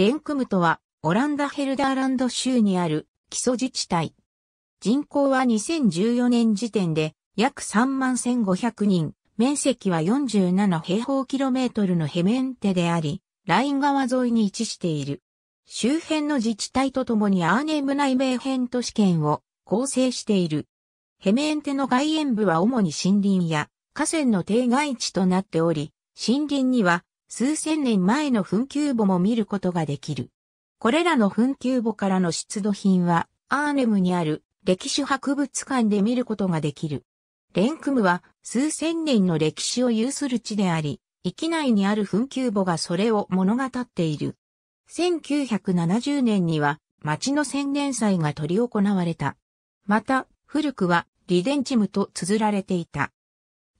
レンクムとは、オランダヘルダーランド州にある基礎自治体。人口は2014年時点で約3万1500人、面積は47平方キロメートルのヘメンテであり、ライン川沿いに位置している。周辺の自治体とともにアーネム内米編都市圏を構成している。ヘメンテの外縁部は主に森林や河川の定外地となっており、森林には数千年前の墳丘墓も見ることができる。これらの墳丘墓からの出土品は、アーネムにある歴史博物館で見ることができる。レンクムは数千年の歴史を有する地であり、域内にある墳丘墓がそれを物語っている。1970年には町の千年祭が取り行われた。また、古くはリデンチムと綴られていた。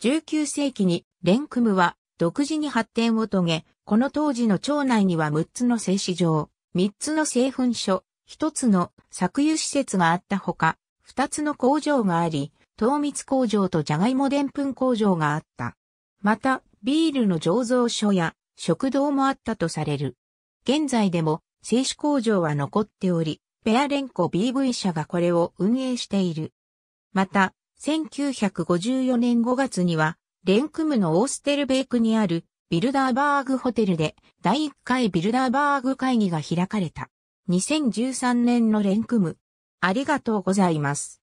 19世紀にレンクムは独自に発展を遂げ、この当時の町内には6つの製糸場、3つの製粉所、1つの搾油施設があったほか、2つの工場があり、糖蜜工場とジャガイモでんぷん工場があった。また、ビールの醸造所や食堂もあったとされる。現在でも製紙工場は残っており、ペアレンコ BV 社がこれを運営している。また、1954年5月にはレンクムのオーステルベークにあるビルダーバーグホテルで第1回ビルダーバーグ会議が開かれた。2013年のレンクム。ありがとうございます。